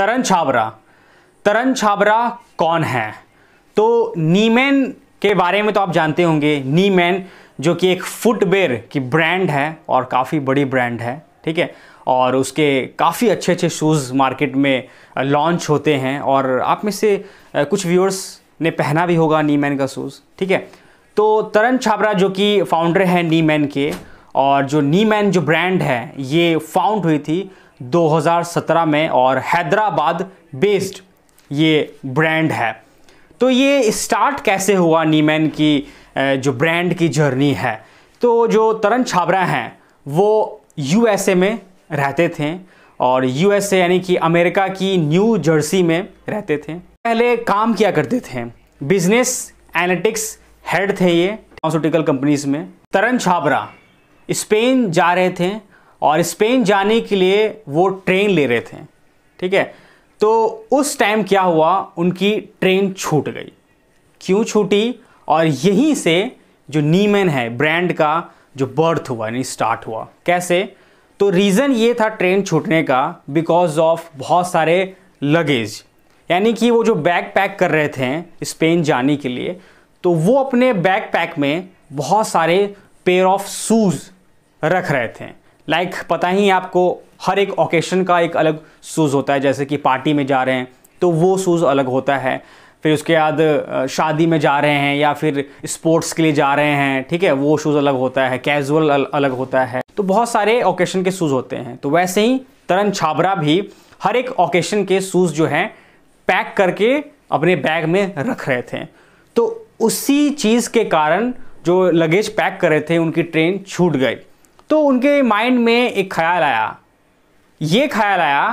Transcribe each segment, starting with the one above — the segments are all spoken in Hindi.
तरन छाबरा तरन छाबरा कौन है तो नीमैन के बारे में तो आप जानते होंगे नीमैन जो कि एक फुटवेयर की ब्रांड है और काफ़ी बड़ी ब्रांड है ठीक है और उसके काफ़ी अच्छे अच्छे शूज़ मार्केट में लॉन्च होते हैं और आप में से कुछ व्यूअर्स ने पहना भी होगा नीमैन का शूज़ ठीक है तो तरन छाबरा जो कि फाउंडर है नीमैन के और जो नीमैन जो ब्रांड है ये फाउंड हुई थी 2017 में और हैदराबाद बेस्ड ये ब्रांड है तो ये स्टार्ट कैसे हुआ नीमैन की जो ब्रांड की जर्नी है तो जो तरन छाबरा हैं वो यूएसए में रहते थे और यूएसए यानी कि अमेरिका की न्यू जर्सी में रहते थे पहले काम किया करते थे बिजनेस एनालिटिक्स हेड थे ये फार्मास्यूटिकल कंपनीज में तरन छाबरा स्पेन जा रहे थे और स्पेन जाने के लिए वो ट्रेन ले रहे थे ठीक है तो उस टाइम क्या हुआ उनकी ट्रेन छूट गई क्यों छूटी और यहीं से जो नीमन है ब्रांड का जो बर्थ हुआ यानी स्टार्ट हुआ कैसे तो रीज़न ये था ट्रेन छूटने का बिकॉज ऑफ बहुत सारे लगेज यानी कि वो जो बैग पैक कर रहे थे स्पेन जाने के लिए तो वो अपने बैग पैक में बहुत सारे पेयर ऑफ शूज़ रख रहे थे लाइक like, पता ही आपको हर एक ओकेशन का एक अलग शूज़ होता है जैसे कि पार्टी में जा रहे हैं तो वो शूज़ अलग होता है फिर उसके बाद शादी में जा रहे हैं या फिर स्पोर्ट्स के लिए जा रहे हैं ठीक है वो शूज़ अलग होता है कैजुअल अलग होता है तो बहुत सारे ओकेशन के शूज़ होते हैं तो वैसे ही तरन छाबरा भी हर एक ओकेशन के शूज़ जो हैं पैक करके अपने बैग में रख रहे थे तो उसी चीज़ के कारण जो लगेज पैक कर रहे थे उनकी ट्रेन छूट गई तो उनके माइंड में एक ख्याल आया ये ख्याल आया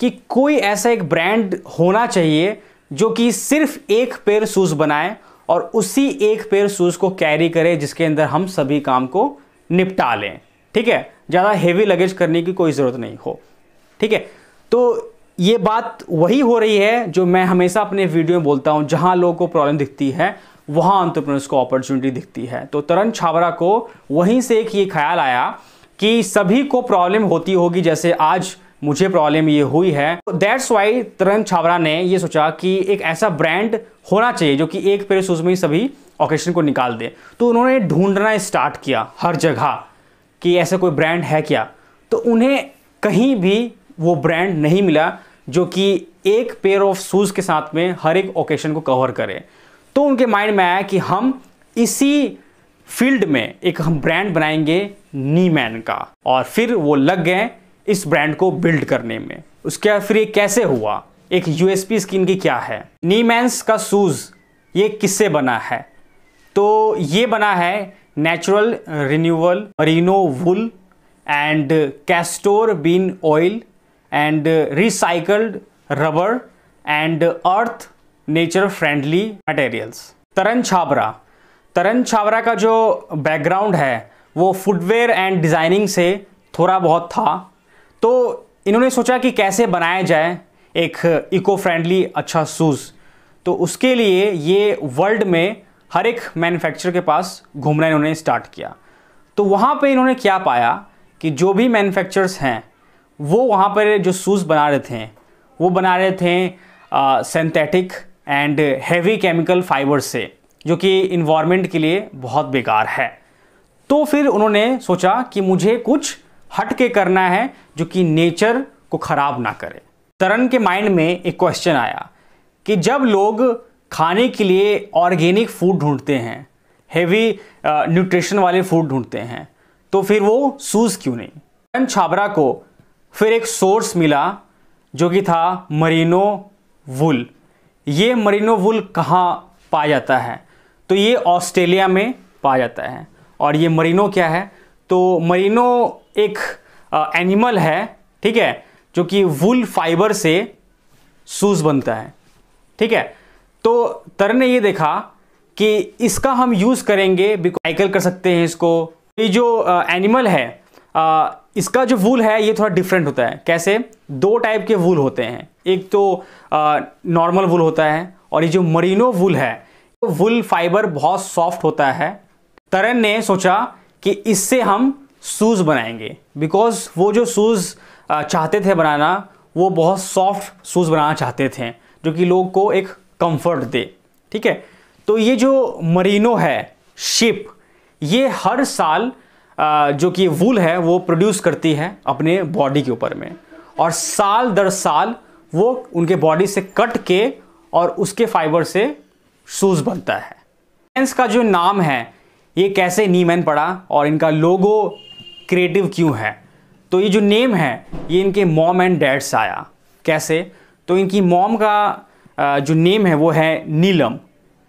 कि कोई ऐसा एक ब्रांड होना चाहिए जो कि सिर्फ एक पेयर शूज़ बनाए और उसी एक पेयर शूज़ को कैरी करे जिसके अंदर हम सभी काम को निपटा लें ठीक है ज़्यादा हेवी लगेज करने की कोई ज़रूरत नहीं हो ठीक है तो ये बात वही हो रही है जो मैं हमेशा अपने वीडियो में बोलता हूँ जहाँ लोगों को प्रॉब्लम दिखती है वहाँ अंतरप्रनर्स को अपॉर्चुनिटी दिखती है तो तरन छावरा को वहीं से एक ये ख्याल आया कि सभी को प्रॉब्लम होती होगी जैसे आज मुझे प्रॉब्लम ये हुई है दैट्स वाई तरन छावरा ने ये सोचा कि एक ऐसा ब्रांड होना चाहिए जो कि एक पेयर शूज़ में ही सभी ऑकेशन को निकाल दे तो उन्होंने ढूंढना स्टार्ट किया हर जगह कि ऐसा कोई ब्रांड है क्या तो उन्हें कहीं भी वो ब्रांड नहीं मिला जो कि एक पेयर ऑफ शूज़ के साथ में हर एक ओकेशन को कवर करे तो उनके माइंड में आया कि हम इसी फील्ड में एक हम ब्रांड बनाएंगे नीमैन का और फिर वो लग गए इस ब्रांड को बिल्ड करने में उसके बाद फिर ये कैसे हुआ एक यूएसपी स्किन की क्या है नीमैंस का शूज़ ये किससे बना है तो ये बना है natural renewal merino wool and castor bean oil and recycled rubber and earth nature friendly materials Taran Chhabra Taran Chhabra का जो बैकग्राउंड है वो फुटवेयर एंड डिज़ाइनिंग से थोड़ा बहुत था तो इन्होंने सोचा कि कैसे बनाया जाए एक इको फ्रेंडली अच्छा शूज़ तो उसके लिए ये वर्ल्ड में हर एक मैन्युफैक्चरर के पास घूमना इन्होंने स्टार्ट किया तो वहाँ पे इन्होंने क्या पाया कि जो भी मैन्युफैक्चरर्स हैं वो वहाँ पर जो शूज़ बना रहे थे वो बना रहे थे synthetic and heavy chemical fibre से जो कि इन्वायरमेंट के लिए बहुत बेकार है तो फिर उन्होंने सोचा कि मुझे कुछ हट के करना है जो कि नेचर को ख़राब ना करे तरन के माइंड में एक क्वेश्चन आया कि जब लोग खाने के लिए ऑर्गेनिक फूड ढूंढते हैं हेवी न्यूट्रिशन वाले फूड ढूंढते हैं तो फिर वो सूज क्यों नहीं तरन छाबरा को फिर एक सोर्स मिला जो कि था मरीनो वुल ये मरीनो वुल कहाँ पाया जाता है तो ये ऑस्ट्रेलिया में पाया जाता है और ये मरीनो क्या है तो मरीनो एक एनिमल है ठीक है जो कि वुल फाइबर से सूज बनता है ठीक है तो तर ने ये देखा कि इसका हम यूज़ करेंगे साइकिल कर सकते हैं इसको ये जो एनिमल है आ, इसका जो वूल है ये थोड़ा डिफरेंट होता है कैसे दो टाइप के वूल होते हैं एक तो नॉर्मल वुल होता है और ये जो मरीनो वुल है तो वुल फाइबर बहुत सॉफ्ट होता है तरन ने सोचा कि इससे हम शूज़ बनाएंगे बिकॉज वो जो शूज़ चाहते थे बनाना वो बहुत सॉफ्ट शूज़ बनाना चाहते थे जो कि लोग को एक कंफर्ट दे ठीक है तो ये जो मरीनो है शिप ये हर साल जो कि वूल है वो प्रोड्यूस करती है अपने बॉडी के ऊपर में और साल दर साल वो उनके बॉडी से कट के और उसके फाइबर से शूज़ बनता है नीमेंस का जो नाम है ये कैसे नीमैन पड़ा और इनका लोगो क्रिएटिव क्यों है तो ये जो नेम है ये इनके मॉम एंड डैड से आया कैसे तो इनकी मॉम का जो नेम है वो है नीलम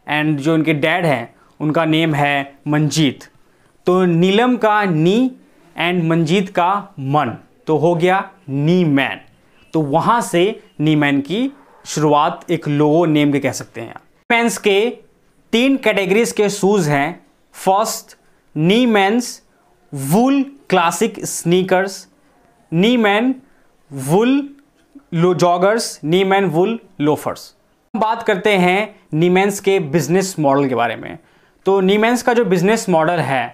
एंड जो इनके डैड हैं उनका नेम है मंजीत तो नीलम का नी एंड मंजीत का मन तो हो गया नी मैन तो वहां से नीमैन की शुरुआत एक लोगो नेम के कह सकते हैं नीमैन्स के तीन कैटेगरीज के शूज़ हैं first Neeman's wool classic sneakers Neeman wool low joggers Neeman wool loafers हम बात करते हैं नीमेंस के बिजनेस मॉडल के बारे में तो नीमेंस का जो बिजनेस मॉडल है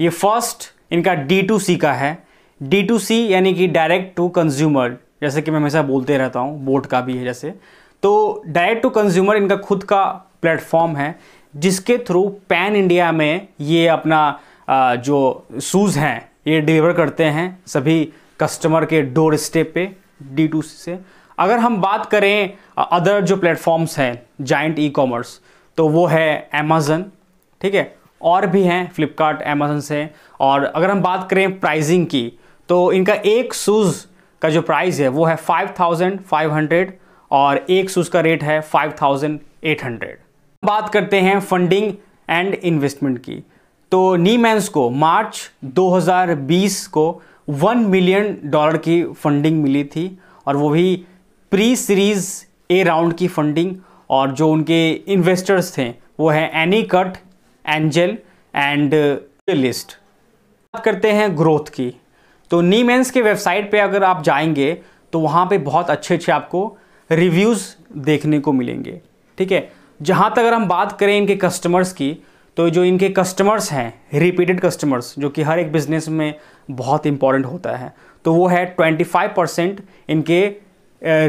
ये फर्स्ट इनका डी टू सी का है डी टू सी यानी कि डायरेक्ट टू कंज्यूमर जैसे कि मैं हमेशा बोलते रहता हूँ बोट का भी है जैसे तो डायरेक्ट टू कंज्यूमर इनका खुद का प्लेटफॉर्म है जिसके थ्रू पैन इंडिया में ये अपना जो शूज़ हैं ये डिलीवर करते हैं सभी कस्टमर के डोर स्टेप पे डी टू से अगर हम बात करें अदर जो प्लेटफॉर्म्स हैं जाइंट ई कॉमर्स तो वो है अमेज़न ठीक है और भी हैं फ्लिपकार्ट अमेज़न से और अगर हम बात करें प्राइजिंग की तो इनका एक शूज़ का जो प्राइस है वो है फाइव थाउजेंड फाइव हंड्रेड और एक शूज़ का रेट है फाइव थाउजेंड एट हंड्रेड बात करते हैं फंडिंग एंड इन्वेस्टमेंट की तो नीमैंस को मार्च 2020 को वन मिलियन डॉलर की फंडिंग मिली थी और वो भी प्री सीरीज़ ए राउंड की फंडिंग और जो उनके इन्वेस्टर्स थे वो है Anicut angel and list बात करते हैं ग्रोथ की तो नीमेंस के वेबसाइट पे अगर आप जाएंगे तो वहाँ पे बहुत अच्छे अच्छे आपको रिव्यूज़ देखने को मिलेंगे ठीक है जहाँ तक अगर हम बात करें इनके कस्टमर्स की तो जो इनके कस्टमर्स हैं रिपीटेड कस्टमर्स जो कि हर एक बिज़नेस में बहुत इंपॉर्टेंट होता है तो वो है 25 परसेंट इनके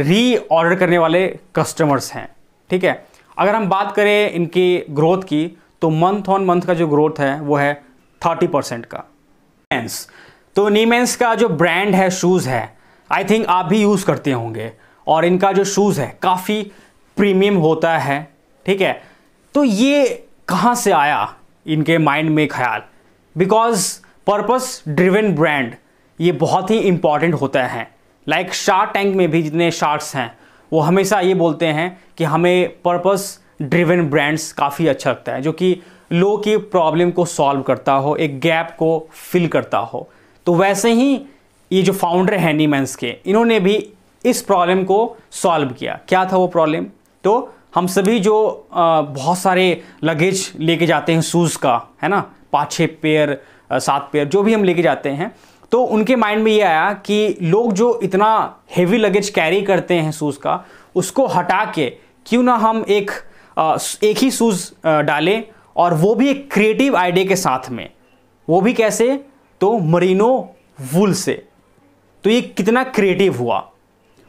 री ऑर्डर करने वाले कस्टमर्स हैं ठीक है अगर हम बात करें इनकी ग्रोथ की तो मंथ ऑन मंथ का जो ग्रोथ है वो है 30 परसेंट का तो नीमेंस का जो ब्रांड है शूज़ है आई थिंक आप भी यूज़ करते होंगे और इनका जो शूज़ है काफ़ी प्रीमियम होता है ठीक है तो ये कहाँ से आया इनके माइंड में ख्याल बिकॉज पर्पस ड्रिवन ब्रांड ये बहुत ही इम्पॉर्टेंट होता है लाइक शार्क टैंक में भी जितने शार्क्स हैं वो हमेशा ये बोलते हैं कि हमें पर्पस ड्रिवन ब्रांड्स काफ़ी अच्छा लगता है जो कि लोग की प्रॉब्लम को सॉल्व करता हो एक गैप को फिल करता हो तो वैसे ही ये जो फाउंडर हैं नीमेंस के इन्होंने भी इस प्रॉब्लम को सॉल्व किया क्या था वो प्रॉब्लम तो हम सभी जो बहुत सारे लगेज लेके जाते हैं शूज़ का है ना पाँच छः पेयर सात पेयर जो भी हम लेके जाते हैं तो उनके माइंड में ये आया कि लोग जो इतना हेवी लगेज कैरी करते हैं शूज़ का उसको हटा के क्यों ना हम एक एक ही शूज़ डालें और वो भी एक क्रिएटिव आइडिया के साथ में वो भी कैसे तो मरीनो वुल से तो ये कितना क्रिएटिव हुआ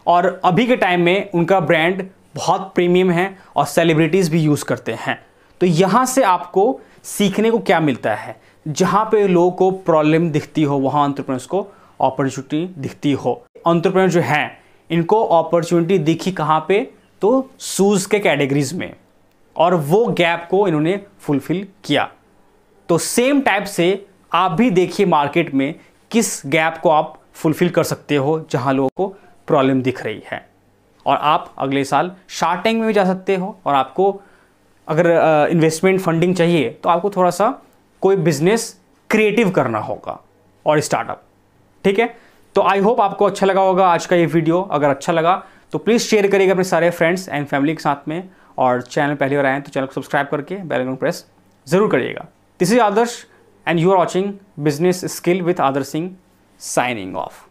और अभी के टाइम में उनका ब्रांड बहुत प्रीमियम है और सेलिब्रिटीज़ भी यूज़ करते हैं तो यहाँ से आपको सीखने को क्या मिलता है जहाँ पे लोगों को प्रॉब्लम दिखती हो वहाँ अंतरप्रेन्स को अपॉर्चुनिटी दिखती हो ऑन्ट्रप्रेनर जो हैं इनको अपॉर्चुनिटी दिखी कहाँ पे तो शूज़ के कैटेगरीज में और वो गैप को इन्होंने फुलफिल किया तो सेम टाइप से आप भी देखिए मार्केट में किस गैप को आप फुलफिल कर सकते हो जहाँ लोगों को प्रॉब्लम दिख रही है और आप अगले साल शार्ट टैंक में भी जा सकते हो और आपको अगर इन्वेस्टमेंट फंडिंग चाहिए तो आपको थोड़ा सा कोई बिजनेस क्रिएटिव करना होगा और स्टार्टअप ठीक है तो आई होप आपको अच्छा लगा होगा आज का ये वीडियो अगर अच्छा लगा तो प्लीज़ शेयर करिएगा अपने सारे फ्रेंड्स एंड फैमिली के साथ में और चैनल पहली बार आए तो चैनल को सब्सक्राइब करके बेल आइकन प्रेस जरूर करिएगा this is Adarsh and you are watching Business Skill with Other Singh signing off.